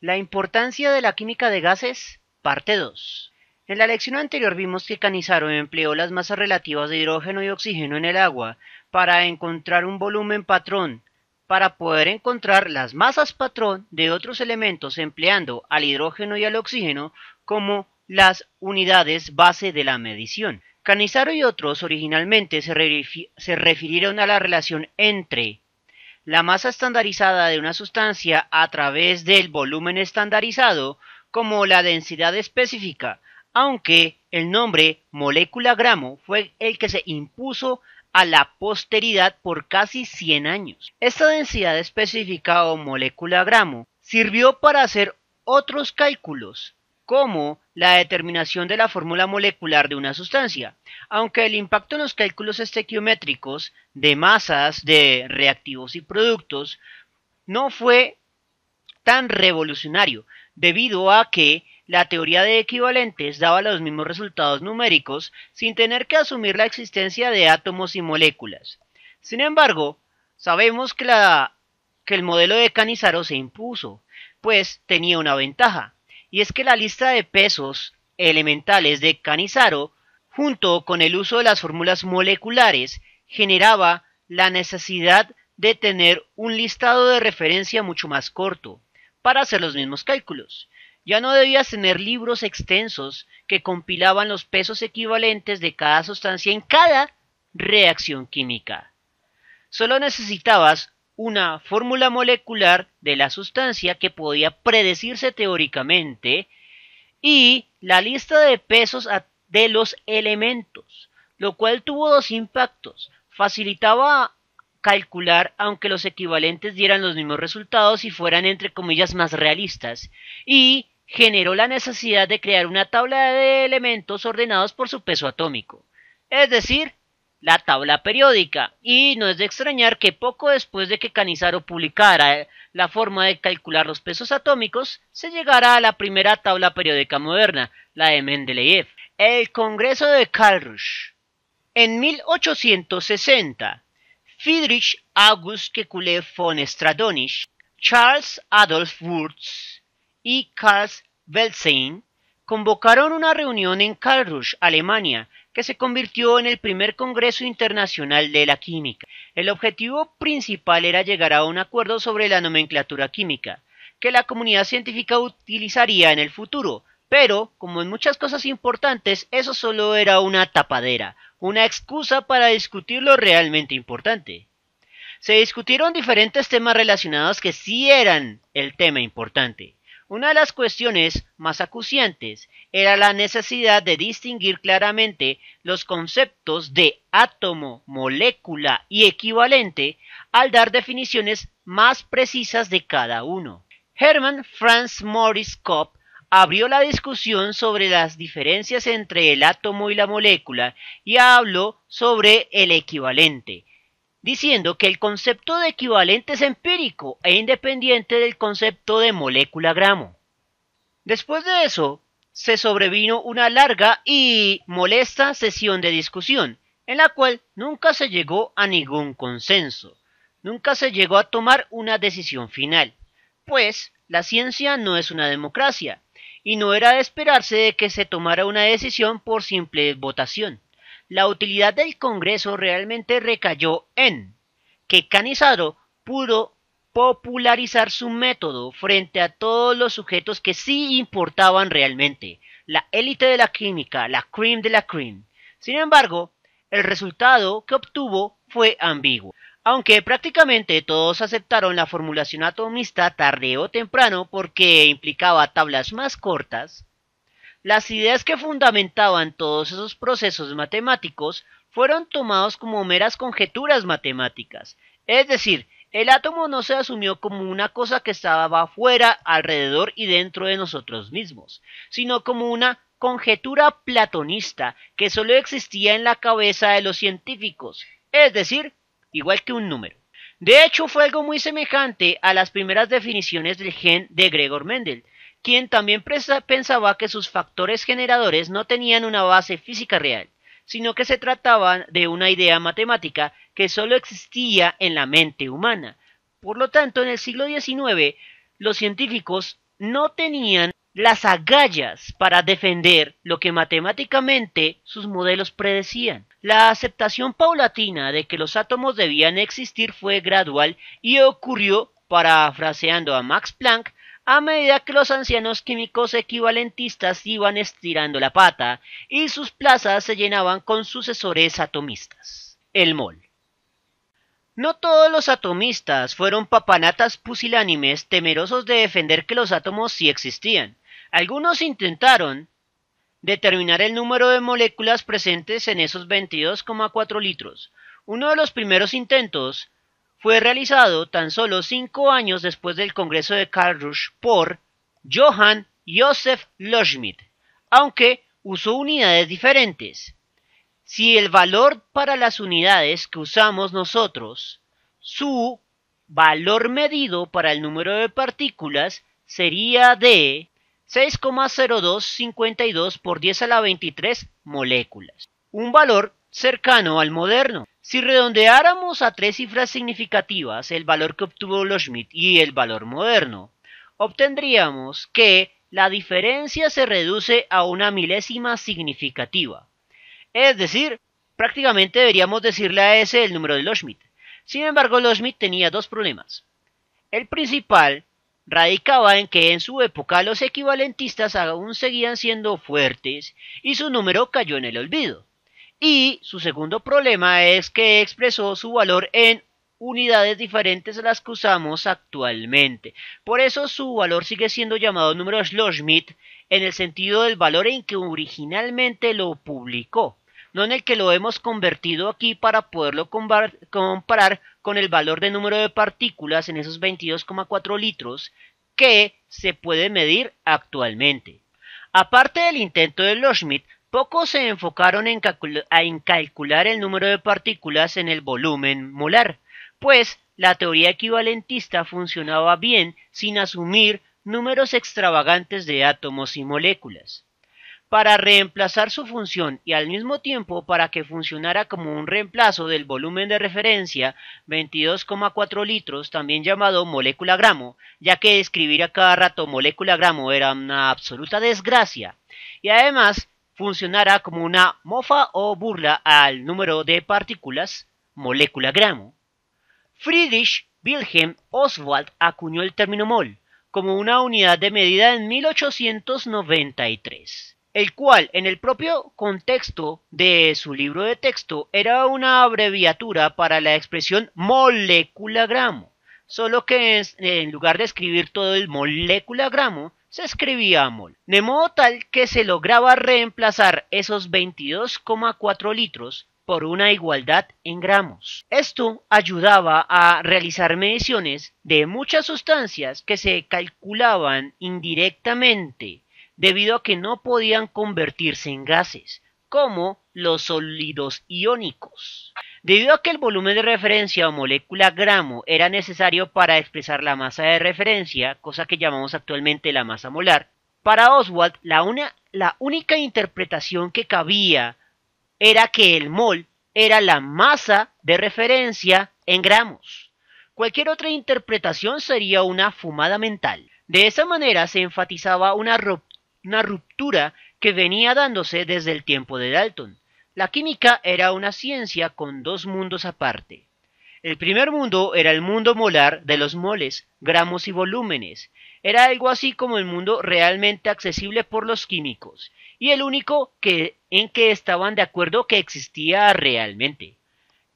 La importancia de la química de gases, parte 2. En la lección anterior vimos que Canizaro empleó las masas relativas de hidrógeno y oxígeno en el agua para encontrar un volumen patrón, para poder encontrar las masas patrón de otros elementos empleando al hidrógeno y al oxígeno como las unidades base de la medición. Canizaro y otros originalmente se, se refirieron a la relación entre la masa estandarizada de una sustancia a través del volumen estandarizado como la densidad específica, aunque el nombre molécula gramo fue el que se impuso a la posteridad por casi 100 años. Esta densidad específica o molécula gramo sirvió para hacer otros cálculos como la determinación de la fórmula molecular de una sustancia, aunque el impacto en los cálculos estequiométricos de masas de reactivos y productos no fue tan revolucionario, debido a que la teoría de equivalentes daba los mismos resultados numéricos sin tener que asumir la existencia de átomos y moléculas. Sin embargo, sabemos que, la, que el modelo de Canizaro se impuso, pues tenía una ventaja, y es que la lista de pesos elementales de Canizaro, junto con el uso de las fórmulas moleculares, generaba la necesidad de tener un listado de referencia mucho más corto, para hacer los mismos cálculos. Ya no debías tener libros extensos que compilaban los pesos equivalentes de cada sustancia en cada reacción química. Solo necesitabas una fórmula molecular de la sustancia que podía predecirse teóricamente y la lista de pesos de los elementos, lo cual tuvo dos impactos. Facilitaba calcular aunque los equivalentes dieran los mismos resultados y fueran entre comillas más realistas y generó la necesidad de crear una tabla de elementos ordenados por su peso atómico. Es decir, la tabla periódica, y no es de extrañar que poco después de que Canizaro publicara la forma de calcular los pesos atómicos, se llegara a la primera tabla periódica moderna, la de Mendeleev. El Congreso de Karlsruhe. En 1860, Friedrich August kekule von Stradonich, Charles Adolf Wurtz y Karl Welsheim convocaron una reunión en Karlsruhe, Alemania, que se convirtió en el primer Congreso Internacional de la Química. El objetivo principal era llegar a un acuerdo sobre la nomenclatura química, que la comunidad científica utilizaría en el futuro, pero, como en muchas cosas importantes, eso solo era una tapadera, una excusa para discutir lo realmente importante. Se discutieron diferentes temas relacionados que sí eran el tema importante. Una de las cuestiones más acuciantes era la necesidad de distinguir claramente los conceptos de átomo, molécula y equivalente al dar definiciones más precisas de cada uno. Hermann Franz Morris Kopp abrió la discusión sobre las diferencias entre el átomo y la molécula y habló sobre el equivalente, diciendo que el concepto de equivalente es empírico e independiente del concepto de molécula-gramo. Después de eso, se sobrevino una larga y molesta sesión de discusión, en la cual nunca se llegó a ningún consenso, nunca se llegó a tomar una decisión final, pues la ciencia no es una democracia, y no era de esperarse de que se tomara una decisión por simple votación la utilidad del Congreso realmente recayó en que Canizaro pudo popularizar su método frente a todos los sujetos que sí importaban realmente, la élite de la química, la cream de la cream. Sin embargo, el resultado que obtuvo fue ambiguo. Aunque prácticamente todos aceptaron la formulación atomista tarde o temprano porque implicaba tablas más cortas, las ideas que fundamentaban todos esos procesos matemáticos fueron tomados como meras conjeturas matemáticas, es decir, el átomo no se asumió como una cosa que estaba afuera, alrededor y dentro de nosotros mismos, sino como una conjetura platonista que solo existía en la cabeza de los científicos, es decir, igual que un número. De hecho, fue algo muy semejante a las primeras definiciones del gen de Gregor Mendel, quien también pensaba que sus factores generadores no tenían una base física real, sino que se trataban de una idea matemática que solo existía en la mente humana. Por lo tanto, en el siglo XIX, los científicos no tenían las agallas para defender lo que matemáticamente sus modelos predecían. La aceptación paulatina de que los átomos debían existir fue gradual y ocurrió, parafraseando a Max Planck, a medida que los ancianos químicos equivalentistas iban estirando la pata y sus plazas se llenaban con sucesores atomistas. El MOL. No todos los atomistas fueron papanatas pusilánimes temerosos de defender que los átomos sí existían. Algunos intentaron determinar el número de moléculas presentes en esos 22,4 litros. Uno de los primeros intentos fue realizado tan solo cinco años después del Congreso de Karlsruhe por Johann Josef Loschmidt, aunque usó unidades diferentes. Si el valor para las unidades que usamos nosotros, su valor medido para el número de partículas sería de 6,0252 por 10 a la 23 moléculas, un valor cercano al moderno. Si redondeáramos a tres cifras significativas el valor que obtuvo Loschmidt y el valor moderno, obtendríamos que la diferencia se reduce a una milésima significativa. Es decir, prácticamente deberíamos decirle a ese el número de Loschmidt. Sin embargo, Loschmidt tenía dos problemas. El principal radicaba en que en su época los equivalentistas aún seguían siendo fuertes y su número cayó en el olvido. Y su segundo problema es que expresó su valor en unidades diferentes a las que usamos actualmente. Por eso su valor sigue siendo llamado número Schlossschmidt en el sentido del valor en que originalmente lo publicó, no en el que lo hemos convertido aquí para poderlo comparar con el valor de número de partículas en esos 22,4 litros que se puede medir actualmente. Aparte del intento de Loschmidt, Pocos se enfocaron en calcular el número de partículas en el volumen molar, pues la teoría equivalentista funcionaba bien sin asumir números extravagantes de átomos y moléculas. Para reemplazar su función y al mismo tiempo para que funcionara como un reemplazo del volumen de referencia 22,4 litros, también llamado molécula gramo, ya que escribir a cada rato molécula gramo era una absoluta desgracia. Y además, funcionará como una mofa o burla al número de partículas molécula gramo. Friedrich Wilhelm Oswald acuñó el término mol como una unidad de medida en 1893, el cual en el propio contexto de su libro de texto era una abreviatura para la expresión molécula gramo, solo que en lugar de escribir todo el molécula gramo, se escribía mol, de modo tal que se lograba reemplazar esos 22,4 litros por una igualdad en gramos. Esto ayudaba a realizar mediciones de muchas sustancias que se calculaban indirectamente debido a que no podían convertirse en gases, como los sólidos iónicos. Debido a que el volumen de referencia o molécula gramo era necesario para expresar la masa de referencia, cosa que llamamos actualmente la masa molar, para Oswald la, única interpretación que cabía era que el mol era la masa de referencia en gramos. Cualquier otra interpretación sería una fumada mental. De esa manera se enfatizaba una ruptura venía dándose desde el tiempo de Dalton. La química era una ciencia con dos mundos aparte. El primer mundo era el mundo molar de los moles, gramos y volúmenes. Era algo así como el mundo realmente accesible por los químicos, y el único que, en que estaban de acuerdo que existía realmente.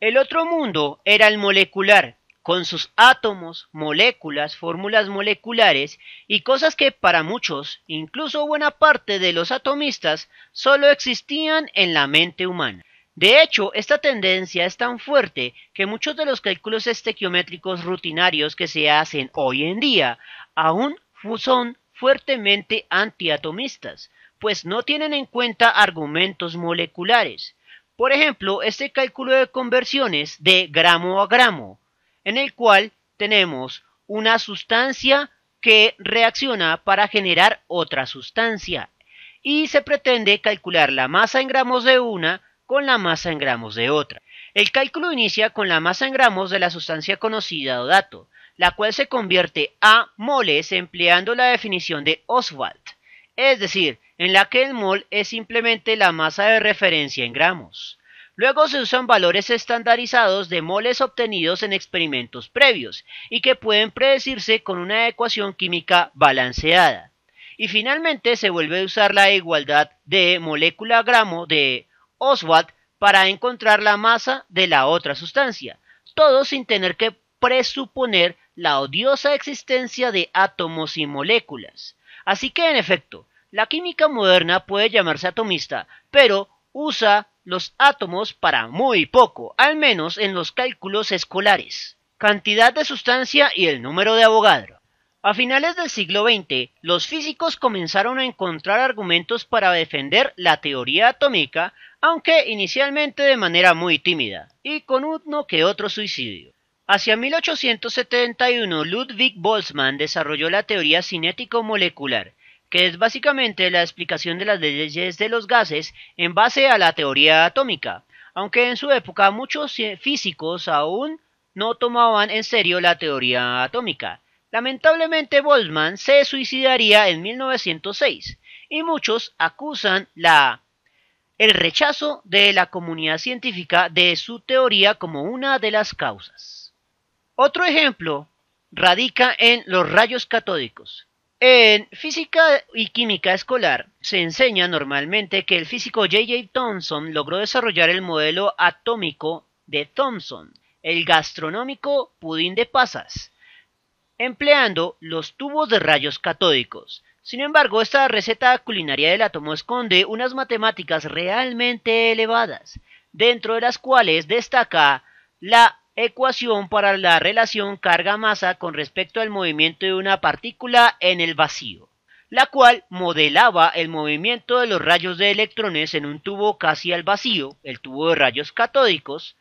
El otro mundo era el molecular, con sus átomos, moléculas, fórmulas moleculares y cosas que para muchos, incluso buena parte de los atomistas, solo existían en la mente humana. De hecho, esta tendencia es tan fuerte que muchos de los cálculos estequiométricos rutinarios que se hacen hoy en día aún son fuertemente antiatomistas, pues no tienen en cuenta argumentos moleculares. Por ejemplo, este cálculo de conversiones de gramo a gramo, en el cual tenemos una sustancia que reacciona para generar otra sustancia y se pretende calcular la masa en gramos de una con la masa en gramos de otra. El cálculo inicia con la masa en gramos de la sustancia conocida o dato, la cual se convierte a moles empleando la definición de Oswald, es decir, en la que el mol es simplemente la masa de referencia en gramos. Luego se usan valores estandarizados de moles obtenidos en experimentos previos y que pueden predecirse con una ecuación química balanceada. Y finalmente se vuelve a usar la igualdad de molécula gramo de Oswald para encontrar la masa de la otra sustancia, todo sin tener que presuponer la odiosa existencia de átomos y moléculas. Así que en efecto, la química moderna puede llamarse atomista, pero usa los átomos para muy poco, al menos en los cálculos escolares. Cantidad de sustancia y el número de Avogadro. A finales del siglo XX, los físicos comenzaron a encontrar argumentos para defender la teoría atómica, aunque inicialmente de manera muy tímida, y con uno que otro suicidio. Hacia 1871, Ludwig Boltzmann desarrolló la teoría cinético-molecular, que es básicamente la explicación de las leyes de los gases en base a la teoría atómica, aunque en su época muchos físicos aún no tomaban en serio la teoría atómica. Lamentablemente Boltzmann se suicidaría en 1906 y muchos acusan el rechazo de la comunidad científica de su teoría como una de las causas. Otro ejemplo radica en los rayos catódicos, en física y química escolar se enseña normalmente que el físico J.J. Thomson logró desarrollar el modelo atómico de Thomson, el gastronómico pudín de pasas, empleando los tubos de rayos catódicos. Sin embargo, esta receta culinaria del átomo esconde unas matemáticas realmente elevadas, dentro de las cuales destaca la ecuación para la relación carga-masa con respecto al movimiento de una partícula en el vacío, la cual modelaba el movimiento de los rayos de electrones en un tubo casi al vacío, el tubo de rayos catódicos,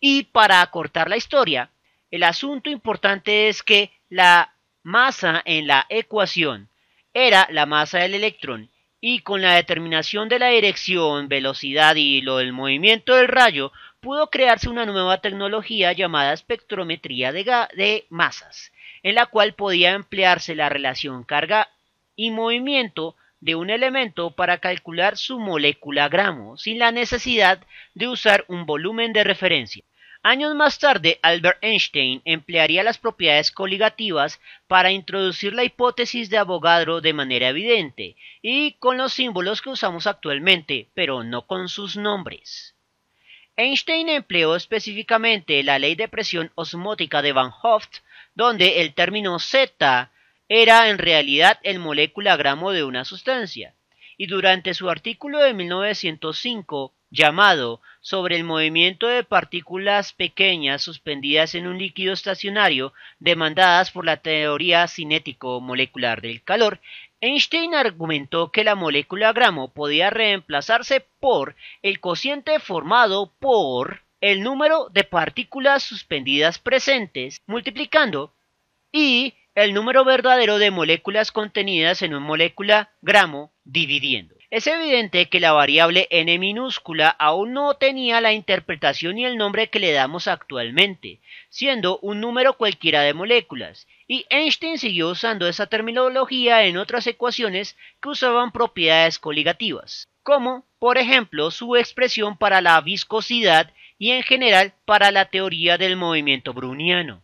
y para acortar la historia, el asunto importante es que la masa en la ecuación era la masa del electrón y con la determinación de la dirección, velocidad y lo del movimiento del rayo pudo crearse una nueva tecnología llamada espectrometría de, masas, en la cual podía emplearse la relación carga y movimiento de un elemento para calcular su molécula gramo, sin la necesidad de usar un volumen de referencia. Años más tarde, Albert Einstein emplearía las propiedades coligativas para introducir la hipótesis de Avogadro de manera evidente y con los símbolos que usamos actualmente, pero no con sus nombres. Einstein empleó específicamente la ley de presión osmótica de Van Hooft, donde el término Z era en realidad el molécula gramo de una sustancia, y durante su artículo de 1905 llamado Sobre el movimiento de partículas pequeñas suspendidas en un líquido estacionario demandadas por la teoría cinético-molecular del calor, Einstein argumentó que la molécula gramo podía reemplazarse por el cociente formado por el número de partículas suspendidas presentes, multiplicando, y el número verdadero de moléculas contenidas en una molécula gramo, dividiendo. Es evidente que la variable n minúscula aún no tenía la interpretación y el nombre que le damos actualmente, siendo un número cualquiera de moléculas, y Einstein siguió usando esa terminología en otras ecuaciones que usaban propiedades coligativas, como por ejemplo su expresión para la viscosidad y en general para la teoría del movimiento bruniano,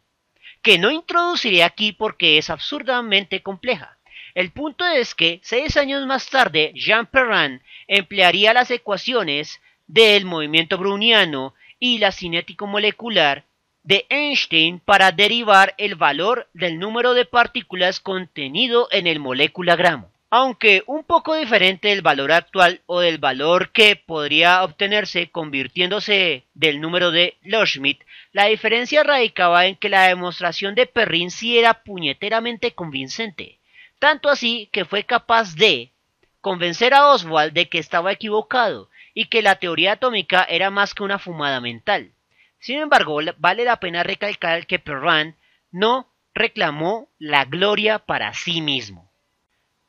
que no introduciré aquí porque es absurdamente compleja. El punto es que seis años más tarde Jean Perrin emplearía las ecuaciones del movimiento bruniano y la cinético molecular de Einstein para derivar el valor del número de partículas contenido en el molécula gramo. Aunque un poco diferente del valor actual o del valor que podría obtenerse convirtiéndose del número de Loschmidt, la diferencia radicaba en que la demostración de Perrin sí era puñeteramente convincente, tanto así que fue capaz de convencer a Oswald de que estaba equivocado y que la teoría atómica era más que una fumada mental. Sin embargo, vale la pena recalcar que Perrin no reclamó la gloria para sí mismo.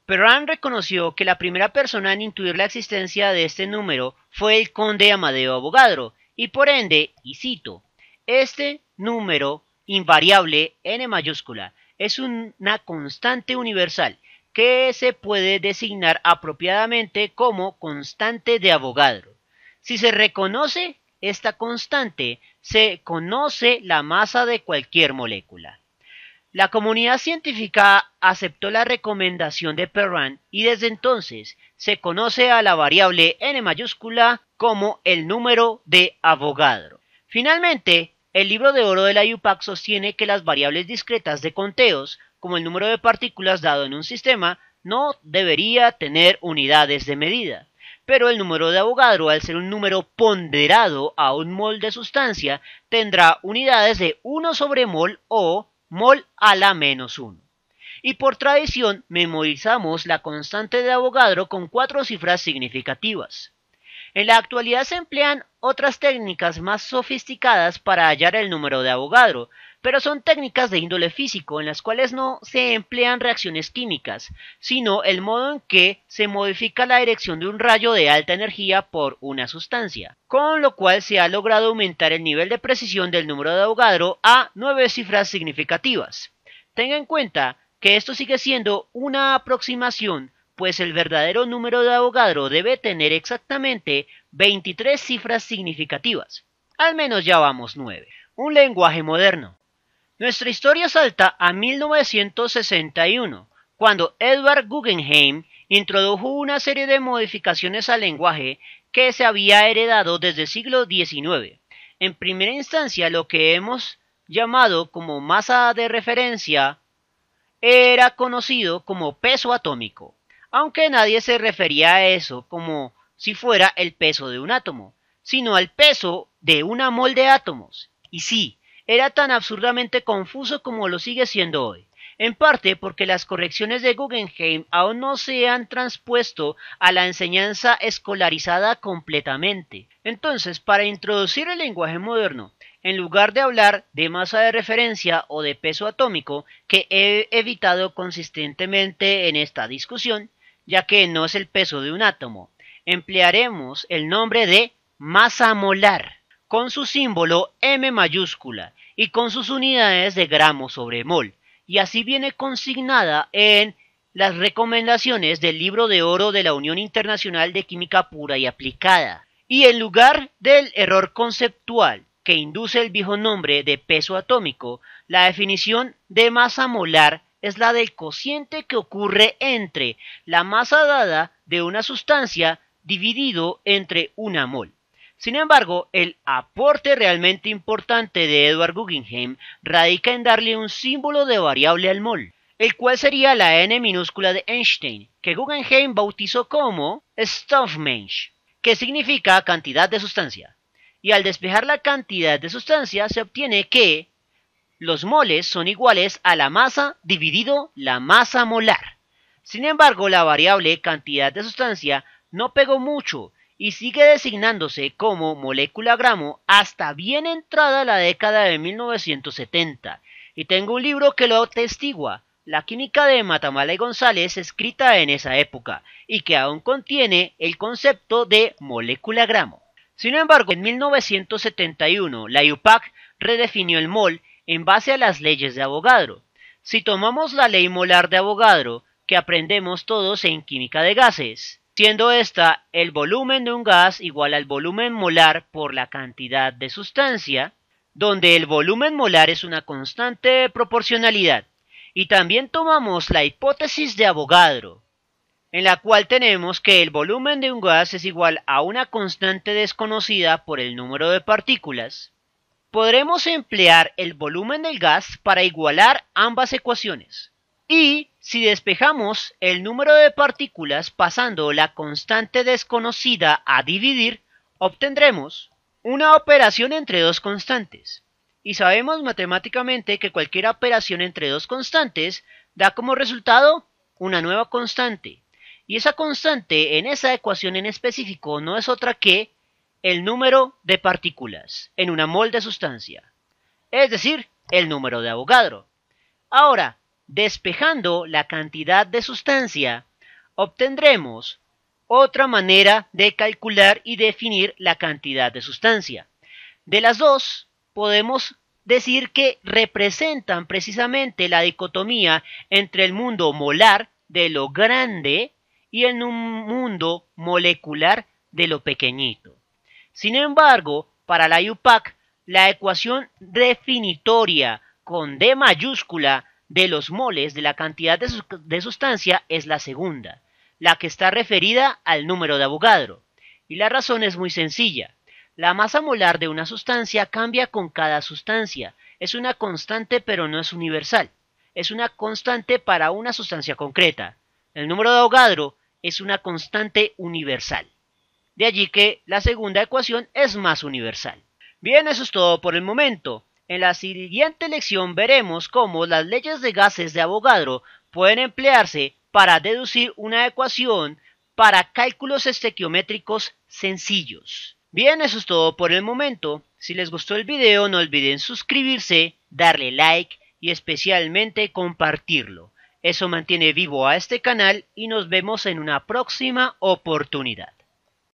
Perrin reconoció que la primera persona en intuir la existencia de este número fue el conde Amadeo Abogadro, y por ende, y cito, este número invariable n mayúscula es una constante universal que se puede designar apropiadamente como constante de Abogadro. Si se reconoce esta constante, se conoce la masa de cualquier molécula. La comunidad científica aceptó la recomendación de Perrin y desde entonces se conoce a la variable n mayúscula como el número de Avogadro. Finalmente, el libro de oro de la IUPAC sostiene que las variables discretas de conteos, como el número de partículas dado en un sistema, no debería tener unidades de medida pero el número de Avogadro, al ser un número ponderado a un mol de sustancia, tendrá unidades de 1 sobre mol o mol a la menos 1. Y por tradición memorizamos la constante de Avogadro con cuatro cifras significativas. En la actualidad se emplean otras técnicas más sofisticadas para hallar el número de Avogadro, pero son técnicas de índole físico en las cuales no se emplean reacciones químicas, sino el modo en que se modifica la dirección de un rayo de alta energía por una sustancia, con lo cual se ha logrado aumentar el nivel de precisión del número de Avogadro a nueve cifras significativas. Tenga en cuenta que esto sigue siendo una aproximación, pues el verdadero número de Avogadro debe tener exactamente 23 cifras significativas. Al menos ya vamos 9. Un lenguaje moderno. Nuestra historia salta a 1961, cuando Edward Guggenheim introdujo una serie de modificaciones al lenguaje que se había heredado desde el siglo XIX. En primera instancia, lo que hemos llamado como masa de referencia era conocido como peso atómico, aunque nadie se refería a eso como si fuera el peso de un átomo, sino al peso de una mol de átomos. Y sí, era tan absurdamente confuso como lo sigue siendo hoy. En parte porque las correcciones de Guggenheim aún no se han transpuesto a la enseñanza escolarizada completamente. Entonces, para introducir el lenguaje moderno, en lugar de hablar de masa de referencia o de peso atómico, que he evitado consistentemente en esta discusión, ya que no es el peso de un átomo, emplearemos el nombre de masa molar con su símbolo M mayúscula y con sus unidades de gramo sobre mol, y así viene consignada en las recomendaciones del libro de oro de la Unión Internacional de Química Pura y Aplicada. Y en lugar del error conceptual que induce el viejo nombre de peso atómico, la definición de masa molar es la del cociente que ocurre entre la masa dada de una sustancia dividido entre una mol. Sin embargo, el aporte realmente importante de Edward Guggenheim radica en darle un símbolo de variable al mol, el cual sería la n minúscula de Einstein, que Guggenheim bautizó como Stoffmensch, que significa cantidad de sustancia. Y al despejar la cantidad de sustancia se obtiene que los moles son iguales a la masa dividido la masa molar. Sin embargo, la variable cantidad de sustancia no pegó mucho, y sigue designándose como molécula gramo hasta bien entrada la década de 1970. Y tengo un libro que lo atestigua, La química de Matamala y González, escrita en esa época, y que aún contiene el concepto de molécula gramo. Sin embargo, en 1971 la IUPAC redefinió el mol en base a las leyes de Avogadro. Si tomamos la ley molar de Avogadro, que aprendemos todos en química de gases, siendo esta el volumen de un gas igual al volumen molar por la cantidad de sustancia, donde el volumen molar es una constante de proporcionalidad. Y también tomamos la hipótesis de Avogadro, en la cual tenemos que el volumen de un gas es igual a una constante desconocida por el número de partículas. Podremos emplear el volumen del gas para igualar ambas ecuaciones y si despejamos el número de partículas pasando la constante desconocida a dividir, obtendremos una operación entre dos constantes. Y sabemos matemáticamente que cualquier operación entre dos constantes da como resultado una nueva constante. Y esa constante en esa ecuación en específico no es otra que el número de partículas en una mol de sustancia. Es decir, el número de Avogadro. Ahora, Despejando la cantidad de sustancia, obtendremos otra manera de calcular y definir la cantidad de sustancia. De las dos, podemos decir que representan precisamente la dicotomía entre el mundo molar de lo grande y el mundo molecular de lo pequeñito. Sin embargo, para la IUPAC, la ecuación definitoria con D mayúscula de los moles de la cantidad de, sustancia es la segunda, la que está referida al número de Avogadro. Y la razón es muy sencilla. La masa molar de una sustancia cambia con cada sustancia. Es una constante pero no es universal. Es una constante para una sustancia concreta. El número de Avogadro es una constante universal. De allí que la segunda ecuación es más universal. Bien, eso es todo por el momento. En la siguiente lección veremos cómo las leyes de gases de Avogadro pueden emplearse para deducir una ecuación para cálculos estequiométricos sencillos. Bien, eso es todo por el momento. Si les gustó el video no olviden suscribirse, darle like y especialmente compartirlo. Eso mantiene vivo a este canal y nos vemos en una próxima oportunidad.